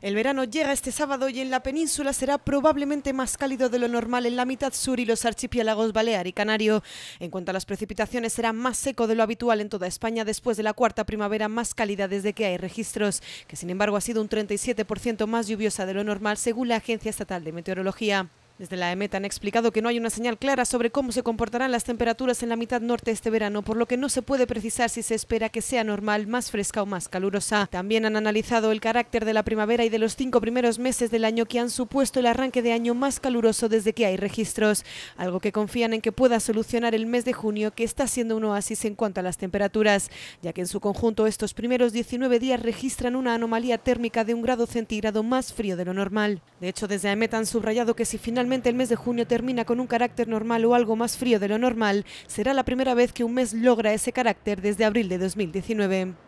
El verano llega este sábado y en la península será probablemente más cálido de lo normal en la mitad sur y los archipiélagos Balear y Canario. En cuanto a las precipitaciones, será más seco de lo habitual en toda España después de la cuarta primavera más cálida desde que hay registros, que sin embargo ha sido un 37% más lluviosa de lo normal según la Agencia Estatal de Meteorología. Desde la EMET han explicado que no hay una señal clara sobre cómo se comportarán las temperaturas en la mitad norte este verano, por lo que no se puede precisar si se espera que sea normal, más fresca o más calurosa. También han analizado el carácter de la primavera y de los cinco primeros meses del año que han supuesto el arranque de año más caluroso desde que hay registros, algo que confían en que pueda solucionar el mes de junio, que está siendo un oasis en cuanto a las temperaturas, ya que en su conjunto estos primeros 19 días registran una anomalía térmica de un grado centígrado más frío de lo normal. De hecho, desde EMET han subrayado que si finalmente el mes de junio termina con un carácter normal o algo más frío de lo normal. Será la primera vez que un mes logra ese carácter desde abril de 2019.